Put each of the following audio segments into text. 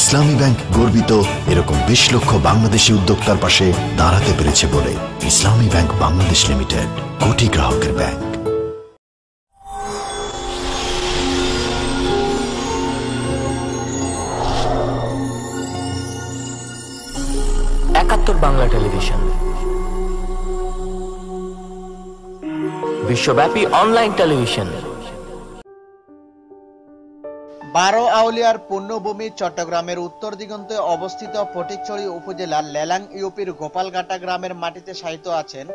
ইসলামী ব্যাংক গর্বিত এরকম বিশ লক্ষ বাংলাদেশি উদ্যোক্তার পাশে দাঁড়াতে পেরেছে বলে ইসলামী ব্যাংক বাংলাদেশ লিমিটেড কোটি গ্রাহকের ব্যাংক একাত্তর বাংলা টেলিভিশন বিশ্বব্যাপী অনলাইন টেলিভিশন বারো আউলিয়ার পূর্ণভূমি চট্টগ্রামের উত্তর দিগন্তে অবস্থিত ফটিকছড়ি উপজেলার লেলাং ইউপির গোপালঘাটা গ্রামের মাটিতে সাহিত্য আছেন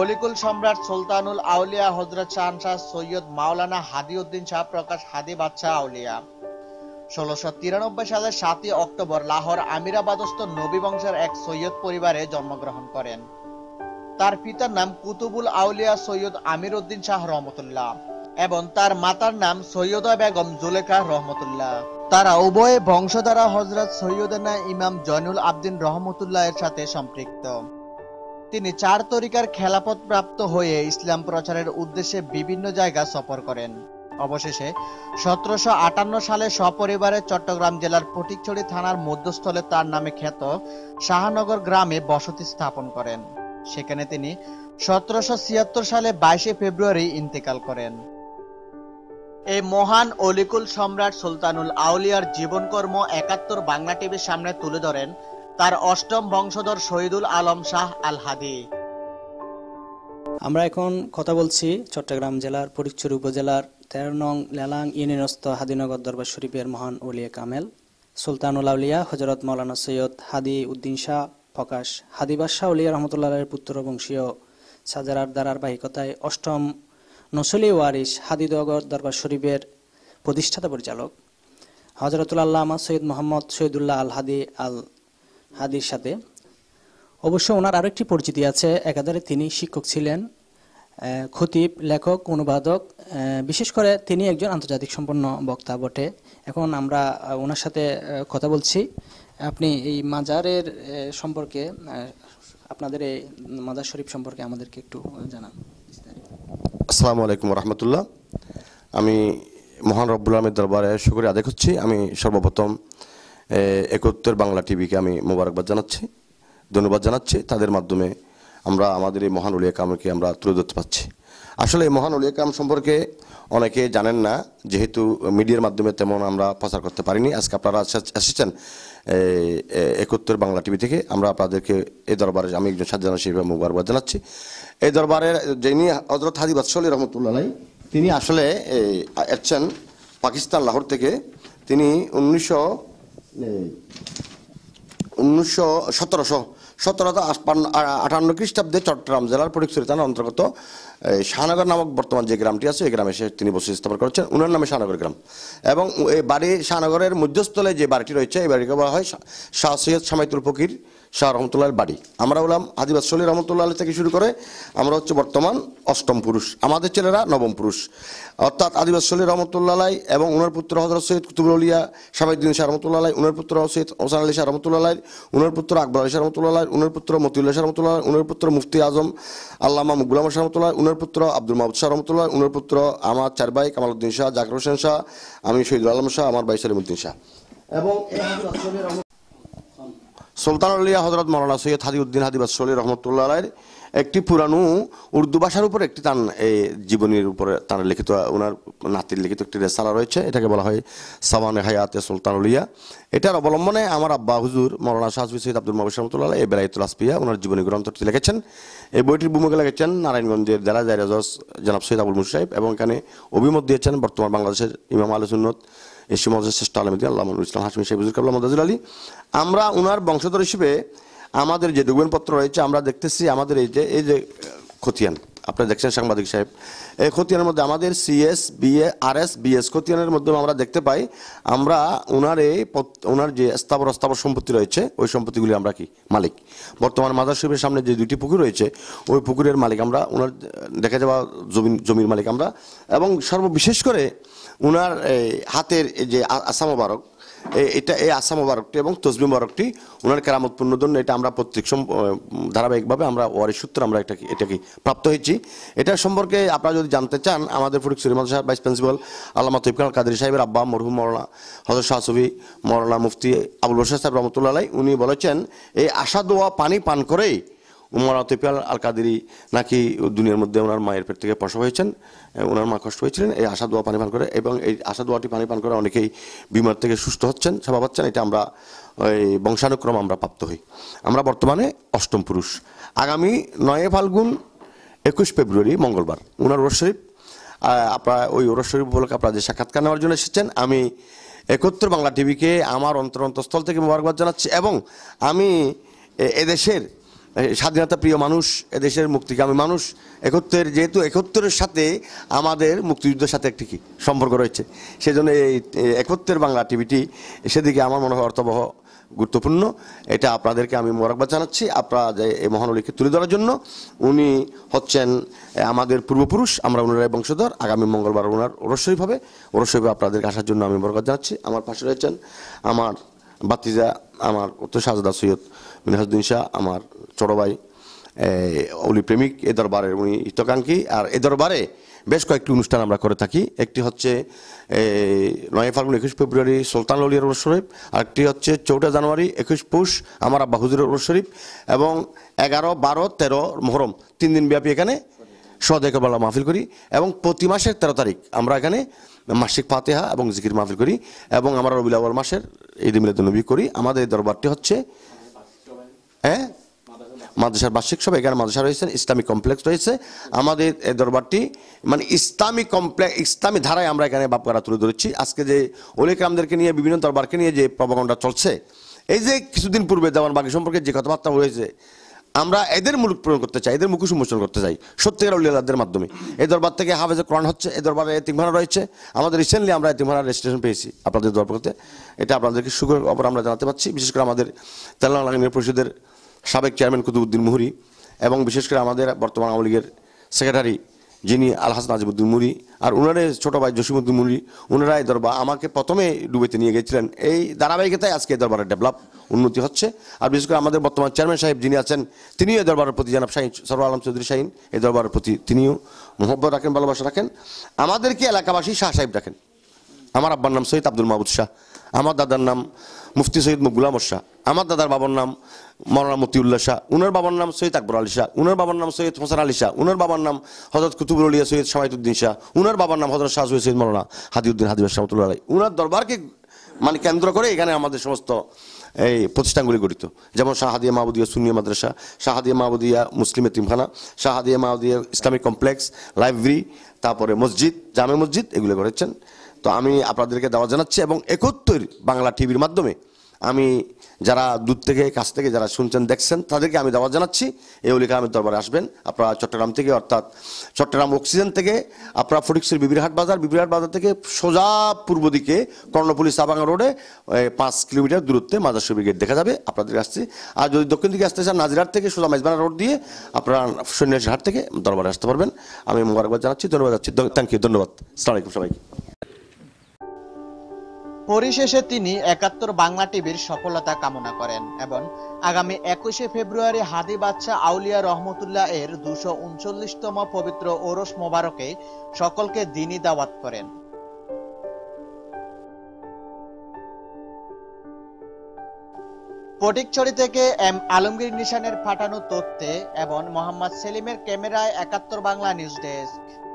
অলিকুল সম্রাট সুলতানুল আউলিয়া হজরত শাহ সৈয়দ মাওলানা হাদি উদ্দিন শাহ প্রকাশ হাদি বাদশাহ আউলিয়া ষোলোশো তিরানব্বই সালের সাতই অক্টোবর লাহোর আমিরাবাদস্থ নবী বংশের এক সৈয়দ পরিবারে জন্মগ্রহণ করেন তার পিতার নাম কুতুবুল আউলিয়া সৈয়দ আমির উদ্দিন শাহ রহমতুল্লাহ এবং তার মাতার নাম সৈয়দা বেগম জুলেখা রহমতুল্লাহ তারা উভয়ে বংশধারা হজরত সৈয়দনা ইমাম জয়নুল আবদিন রহমতুল্লাহ এর সাথে সম্পৃক্ত তিনি চার তরিকার খেলাপথ প্রাপ্ত হয়ে ইসলাম প্রচারের উদ্দেশ্যে বিভিন্ন জায়গা সফর করেন অবশেষে সতেরোশো আটান্ন সালে সপরিবারে চট্টগ্রাম জেলার ফটিকছড়ি থানার মধ্যস্থলে তার নামে খ্যাত শাহনগর গ্রামে বসতি স্থাপন করেন সেখানে তিনি সতেরোশো ছিয়াত্তর সালে বাইশে ফেব্রুয়ারি ইন্তেকাল করেন এই মহান অলিকুল সম্রাট সুলতানুল আউলিয়ার জীবনকর্ম একাত্তর বাংলা টিভির সামনে তুলে ধরেন তার অষ্টম বংশধর শহীদুল আলম শাহ আল হাদি আমরা এখন কথা বলছি চট্টগ্রাম জেলার ফরিদচুর উপজেলার তেরো নং লেলাং ইউনিয়নস্থ হাদিনগর দরবার শরীফের মহান অলিয়া কামেল সুলতানুল আউলিয়া হজরত মৌলানা সৈয়দ হাদি উদ্দিন শাহ প্রকাশ হাদিবাদ শাহ উলিয়া রহমতুল্লাহের পুত্র বংশীয় সাজারার বাহিকতায় অষ্টম নসলি ওয়ারিস হাদিদগর দরবার শরীফের প্রতিষ্ঠাতা পরিচালক হজরতুল আল্লামা সৈয়দ মোহাম্মদ সৈয়দুল্লাহ আল হাদি আল হাদির সাথে অবশ্য ওনার আরেকটি পরিচিতি আছে একাধারে তিনি শিক্ষক ছিলেন খতিব লেখক অনুবাদক বিশেষ করে তিনি একজন আন্তর্জাতিক সম্পন্ন বক্তা বটে এখন আমরা ওনার সাথে কথা বলছি আপনি এই মাজারের সম্পর্কে আপনাদের এই মাজার শরীফ সম্পর্কে আমাদেরকে একটু জানান আসসালামু আলাইকুম রহমতুল্লাহ আমি মহান রব্বুল আলমের দরবারে শুক্রিয়া আদায় করছি আমি সর্বপ্রথম একত্তর বাংলা টিভিকে আমি মোবারকবাদ জানাচ্ছি ধন্যবাদ জানাচ্ছি তাদের মাধ্যমে আমরা আমাদের এই মহান উলিয়া কামকে আমরা তুলে ধরতে পারছি আসলে মহান উল একরাম সম্পর্কে অনেকে জানেন না যেহেতু মিডিয়ার মাধ্যমে তেমন আমরা প্রচার করতে পারিনি আজকে আপনারা এসেছেন একত্তর বাংলা টিভি থেকে আমরা আপনাদেরকে এই দরবারে আমি একজন সাজ্জান হিসেবে মুবারবাদ জানাচ্ছি এই দরবারে যিনি হজরত হাজি বাদশলি রহমতুল্লাহ তিনি আসলে এসছেন পাকিস্তান লাহোর থেকে তিনি উনিশশো উনিশশো সতেরোশো সতেরোশো আটান্ন খ্রিস্টাব্দে চট্টগ্রাম জেলার ফটিকচুরি থানার অন্তর্গত শাহনগর নামক বর্তমান যে গ্রামটি আছে এই গ্রামে সে তিনি বসে স্থাপন করেছেন উনার নামে শাহনগর গ্রাম এবং এই বাড়ি শাহনগরের মধ্যস্থলে যে বাড়িটি রয়েছে এই বাড়িকে বলা হয় শাহ সৈয়দ সামাইতুল ফকির শাহ রহমতুল্লাহের বাড়ি আমরা হলাম হাজিবাদ সলি রহমতুল্লাহ থেকে শুরু করে আমরা হচ্ছে বর্তমান অষ্টম পুরুষ আমাদের ছেলেরা নবম পুরুষ অর্থাৎ আদিবাদ সলি রহমতুল্লাহ এবং উনার পুত্র হজরত সৈয়দ কুতুবুলিয়া সাবাইদ্দিন শাহ রহমতুল্লাহ উনার পুত্র সৈয়দ ওসান আলী শাহ রহমতুল্লাহ উনার পুত্র আকবর আলী শাহ রহমতুল্লাহ উনার পুত্র মতিউল্লাহ শাহ রহমতুল্লাহ উনার পুত্র মুফতি আজম আল্লামা মুগুলাম শাহ রহমতুল্লাহ উনার পুত্র আব্দুল মাহবুদ শাহ রহমতুল্লাহ উনার পুত্র আমার চার ভাই উদ্দিন শাহ জাকির হোসেন শাহ আমি শহীদুল আলম শাহ আমার ভাই সালিমুদ্দিন শাহ এবং সুলতান আলিয়া হজরত মৌলানা সৈয়দ হাদিউদ্দিন হাদিবাসলি রহমতুল্লাহ রায়ের একটি পুরানো উর্দু ভাষার উপর একটি তার এই জীবনীর উপরে তার লিখিত ওনার নাতির লিখিত একটি রেসালা রয়েছে এটাকে বলা হয় সামান হায়াতে সুলতানুলিয়া এটার অবলম্বনে আমার আব্বা হুজুর মৌলানা শাহজুল সৈদ আব্দুল মহাবিস রহমতুল্লাহ এই বেলাইতুল আসপিয়া ওনার জীবনী গ্রন্থটি লিখেছেন এই বইটির ভূমিকা লিখেছেন নারায়ণগঞ্জের জেলা জায়রাজ জনাব সৈদ আবুল মুসাহেব এবং এখানে অভিমত দিয়েছেন বর্তমান বাংলাদেশের ইমাম আলী সুন্নত এসি শ্রেষ্ঠ আলমদিন আল্লাহ ইসলাম হাসমি শেখ হুজুর কাবুল আলী আমরা ওনার বংশধর হিসেবে আমাদের যে ডকুমেন্টপত্র রয়েছে আমরা দেখতেছি আমাদের এই যে এই যে খতিয়ান আপনি দেখছেন সাংবাদিক সাহেব এই খতিয়ানের মধ্যে আমাদের CS BA R S BS খতিয়ানের মধ্যে আমরা দেখতে পাই আমরা ওনার এই ওনার যে স্থাবর অস্থাবর সম্পত্তি রয়েছে ওই সম্পত্তিগুলি আমরা কি মালিক বর্তমান মাদার শিবের সামনে যে দুটি পুকুর রয়েছে ওই পুকুরের মালিক আমরা ওনার দেখা যাওয়া জমি জমির মালিক আমরা এবং সর্ববিশেষ করে ওনার হাতের যে আসামবারক এটা এই আসাম মোবারকটি এবং তসবি মোবারকটি ওনার কেরামত পূর্ণদন্য এটা আমরা প্রত্যেক ধারাবাহিকভাবে আমরা ওয়ারি সূত্র আমরা এটা এটাকে প্রাপ্ত হয়েছি এটা সম্পর্কে আপনারা যদি জানতে চান আমাদের ফরিক সুরিমান সাহেব ভাইস প্রিন্সিপাল আল্লামা তৈব খান কাদের সাহেবের আব্বা মরহুম মরলা হজর শাহসবি মরলা মুফতি আবুল বসার সাহেব রহমতুল্লাহ উনি বলেছেন এই আশা দোয়া পানি পান করেই উমর আতফিয়াল আল কাদেরি নাকি দুনিয়ার মধ্যে ওনার মায়ের পেট থেকে প্রসব হয়েছেন ওনার মা কষ্ট হয়েছিলেন এই আশা দোয়া পানি পান করে এবং এই আশা দোয়াটি পানি পান করে অনেকেই বিমার থেকে সুস্থ হচ্ছেন সেবা পাচ্ছেন এটা আমরা ওই বংশানুক্রম আমরা প্রাপ্ত হই আমরা বর্তমানে অষ্টম পুরুষ আগামী নয় ফাল্গুন একুশ ফেব্রুয়ারি মঙ্গলবার ওনার ওর শরীফ আপনার ওই ওর শরীফ উপলক্ষে আপনারা যে সাক্ষাৎকার নেওয়ার জন্য এসেছেন আমি একত্র বাংলা টিভিকে আমার অন্তর অন্তঃস্থল থেকে মোবারকবাদ জানাচ্ছি এবং আমি এদেশের স্বাধীনতা প্রিয় মানুষ এদেশের মুক্তিকামী মানুষ একত্রের যেহেতু একত্রের সাথে আমাদের মুক্তিযুদ্ধের সাথে একটি কি সম্পর্ক রয়েছে সেজন্য এই একত্রের বাংলা টিভিটি সেদিকে আমার মনে হয় অর্থবহ গুরুত্বপূর্ণ এটা আপনাদেরকে আমি মোরাকবাদ জানাচ্ছি আপনারা যে এই মহানলীকে তুলে ধরার জন্য উনি হচ্ছেন আমাদের পূর্বপুরুষ আমরা ওনারাই বংশধর আগামী মঙ্গলবার ওনার ওরস্বরীপ হবে ওরস্বরীপে আপনাদেরকে আসার জন্য আমি মোরাকবাদ জানাচ্ছি আমার পাশে রয়েছেন আমার বাতিজা আমার উত্তর সাজদা সৈয়দ মিনহাজুদ্দিন শাহ আমার ছোটো ভাই অলি প্রেমিক এ দরবারের উনি হিতকাঙ্ক্ষী আর এ দরবারে বেশ কয়েকটি অনুষ্ঠান আমরা করে থাকি একটি হচ্ছে নয় ফাল্গুন একুশ ফেব্রুয়ারি সুলতান আলিয়ার উরস শরীফ আরেকটি হচ্ছে চৌঠা জানুয়ারি একুশ পুষ আমার আব্বা হুজুরের উরস শরীফ এবং এগারো বারো তেরো মহরম তিন দিন ব্যাপী এখানে সদেকবালা মাহফিল করি এবং প্রতি মাসের তেরো তারিখ আমরা এখানে মাসিক ফাতেহা এবং জিকির মাহফিল করি এবং আমরা রবিলাওয়াল মাসের ঈদ মিলাদ নবী করি আমাদের দরবারটি হচ্ছে হ্যাঁ মাদ্রাসার বার্ষিক সভা এখানে মাদ্রাসা রয়েছে ইসলামিক কমপ্লেক্স রয়েছে আমাদের দরবারটি মানে ইসলামী কমপ্লেক্স ইসলামী ধারায় আমরা এখানে করা তুলে ধরেছি আজকে যে ওলেকরামদেরকে নিয়ে বিভিন্ন দরবারকে নিয়ে যে প্রবাগণটা চলছে এই যে কিছুদিন পূর্বে দেওয়ান বাকি সম্পর্কে যে কথাবার্তা হয়েছে আমরা এদের মুলুক পূরণ করতে চাই এদের মুখোশ উন্মোচন করতে চাই সত্যিকার উল্লিয়াদের মাধ্যমে এই দরবার থেকে হাফেজে কোরআন হচ্ছে এই দরবারে এতিমখানা রয়েছে আমাদের রিসেন্টলি আমরা এতিমখানা রেজিস্ট্রেশন পেয়েছি আপনাদের দরবার করতে এটা আপনাদেরকে সুখের অপর আমরা জানাতে পারছি বিশেষ করে আমাদের তেলেঙ্গানা আলমীর পরিষদের সাবেক চেয়ারম্যান কুতুবুদ্দিন মুহুরি এবং বিশেষ করে আমাদের বর্তমান আওয়ামী লীগের সেক্রেটারি যিনি আলহাস নাজিবুদ্দিন মুড়ি আর ওনারে ছোটো ভাই জসিমুদ্দিন মুড়ি ওনারাই দরবার আমাকে প্রথমে ডুবেতে নিয়ে গেছিলেন এই ধারাবাহিকতায় আজকে এই দরবারের ডেভেলপ উন্নতি হচ্ছে আর বিশেষ করে আমাদের বর্তমান চেয়ারম্যান সাহেব যিনি আছেন তিনিও এই দরবারের প্রতি জানাব শাহিন সরব আলম চৌধুরী শাহিন এই দরবারের প্রতি তিনিও মোহব্বত রাখেন ভালোবাসা রাখেন আমাদেরকে এলাকাবাসী শাহ সাহেব ডাকেন আমার আব্বার নাম সৈয়দ আব্দুল মাহবুদ শাহ আমার দাদার নাম মুফতি সৈয়দ মুগুলাম শাহ আমার দাদার বাবার নাম মৌলানা মতিউল্লা শাহ উনার বাবার নাম সৈয়দ আকবর আলী শাহ উনার বাবার নাম সৈয়দ হোসেন আলী শাহ উনার বাবার নাম হজরত কুতুবুল আলিয়া সৈয়দ শামাইতুদ্দিন শাহ উনার বাবার নাম হজরত শাহ সৈয়দ মৌলানা হাদিউদ্দিন হাদিবাস শাহমতুল্লাহ আলী উনার দরবারকে মানে কেন্দ্র করে এখানে আমাদের সমস্ত এই প্রতিষ্ঠানগুলি গঠিত যেমন শাহাদিয়া মাহবুদিয়া সুনিয়া মাদ্রাসা শাহাদিয়া মাহবুদিয়া মুসলিম এতিমখানা Shahadia Mahbudia Islamic complex library তারপরে মসজিদ জামে মসজিদ এগুলো গড়েছেন তো আমি আপনাদেরকে দেওয়া জানাচ্ছি এবং একত্তর বাংলা টিভির মাধ্যমে আমি যারা দূর থেকে কাছ থেকে যারা শুনছেন দেখছেন তাদেরকে আমি দাওয়াত জানাচ্ছি এই অলিকা আহমেদ দরবারে আসবেন আপনারা চট্টগ্রাম থেকে অর্থাৎ চট্টগ্রাম অক্সিজেন থেকে আপনারা ফটিকসির বিবিরহাট বাজার বিবিরহাট বাজার থেকে সোজা পূর্ব দিকে কর্ণপুলি সাবাঙ্গা রোডে পাঁচ কিলোমিটার দূরত্বে মাদাসবি গেট দেখা যাবে আপনাদের আসছি আর যদি দক্ষিণ দিকে আসতে চান নাজিরহাট থেকে সোজা মেজবানা রোড দিয়ে আপনারা সন্ন্যাসী হাট থেকে দরবারে আসতে পারবেন আমি মোবারকবাদ জানাচ্ছি ধন্যবাদ জানাচ্ছি থ্যাংক ইউ ধন্যবাদ সালামালাইকুম সবাইকে পরিশেষে তিনি একাত্তর বাংলা টিভির সফলতা কামনা করেন এবং আগামী একুশে ফেব্রুয়ারি হাদি বাচ্চা আউলিয়া রহমতুল্লাহ এর দুশো উনচল্লিশতম পবিত্র ওরস মোবারকে সকলকে দিনই দাওয়াত করেন পটিকছড়ি থেকে এম আলমগীর নিশানের ফাটানো তথ্যে এবং মোহাম্মদ সেলিমের ক্যামেরায় একাত্তর বাংলা নিউজ ডেস্ক